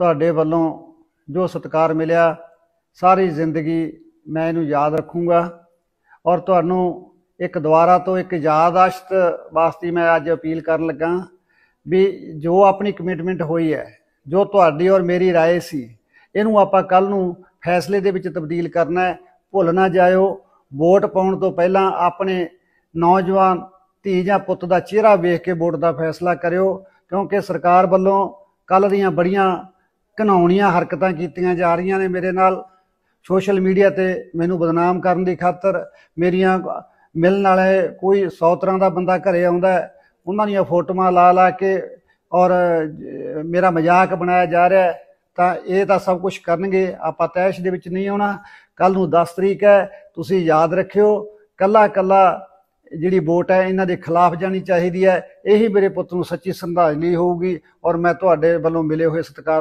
ਤੁਹਾਡੇ ਵੱਲੋਂ ਜੋ ਸਤਿਕਾਰ ਮਿਲਿਆ ਸਾਰੀ ਜ਼ਿੰਦਗੀ ਮੈਂ ਇਹਨੂੰ ਯਾਦ ਰੱਖੂੰਗਾ ਔਰ ਤੁਹਾਨੂੰ ਇੱਕ ਦੁਆਰਾ ਤੋਂ ਇੱਕ ਯਾਦਾਸ਼ਤ ਵਾਸਤੇ ਮੈਂ ਅੱਜ ਅਪੀਲ ਕਰਨ ਲੱਗਾ ਵੀ ਜੋ ਆਪਣੀ ਕਮਿਟਮੈਂਟ ਹੋਈ ਹੈ ਜੋ ਤੁਹਾਡੀ ਔਰ ਮੇਰੀ رائے ਸੀ ਇਹਨੂੰ ਆਪਾਂ ਕੱਲ ਨੂੰ ਫੈਸਲੇ ਦੇ ਵਿੱਚ ਤਬਦੀਲ ਕਰਨਾ ਹੈ ਭੁੱਲ ਨਾ ਜਾਇਓ ਵੋਟ ਪਾਉਣ ਤੋਂ ਪਹਿਲਾਂ ਆਪਣੇ ਨੌਜਵਾਨ ਧੀ ਜਾਂ ਪੁੱਤ ਦਾ ਚਿਹਰਾ ਵੇਖ ਕੇ ਵੋਟ ਦਾ ਫੈਸਲਾ ਕਰਿਓ ਕਿਉਂਕਿ ਸਰਕਾਰ ਵੱਲੋਂ ਕੱਲ ਦੀਆਂ ਬੜੀਆਂ ਘਨਾਉਣੀਆਂ ਹਰਕਤਾਂ ਕੀਤੀਆਂ ਜਾ ਰਹੀਆਂ ਨੇ ਮੇਰੇ ਨਾਲ ਸੋਸ਼ਲ ਮੀਡੀਆ ਤੇ ਮੈਨੂੰ ਬਦਨਾਮ ਕਰਨ ਦੀ ਖਾਤਰ ਮੇਰੀਆਂ ਮਿਲਣ ਵਾਲੇ ਕੋਈ 100 ਤਰ੍ਹਾਂ ਦਾ ਬੰਦਾ ਘਰੇ ਆਉਂਦਾ ਉਹਨਾਂ ਦੀਆਂ ਫੋਟੋਆਂ ਲਾ ਲਾ ਕੇ ਔਰ ਮੇਰਾ ਮਜ਼ਾਕ ਬਣਾਇਆ ਜਾ ਰਿਹਾ ਤਾਂ ਇਹ ਤਾਂ ਸਭ ਕੁਝ ਕਰਨਗੇ ਆਪਾਂ ਤੈਸ਼ ਦੇ ਵਿੱਚ ਨਹੀਂ ਆਉਣਾ ਕੱਲ ਨੂੰ 10 ਤਰੀਕ ਹੈ ਤੁਸੀਂ ਯਾਦ ਰੱਖਿਓ ਕੱਲਾ ਕੱਲਾ ਜਿਹੜੀ ਵੋਟ ਹੈ ਇਹਨਾਂ ਦੇ ਖਿਲਾਫ ਜਾਣੀ ਚਾਹੀਦੀ ਹੈ ਇਹੀ ਮੇਰੇ ਪੁੱਤ ਨੂੰ ਸੱਚੀ ਸੰਧਾਜਲੀ ਹੋਊਗੀ ਔਰ ਮੈਂ ਤੁਹਾਡੇ ਵੱਲੋਂ ਮਿਲੇ ਹੋਏ ਸਤਿਕਾਰ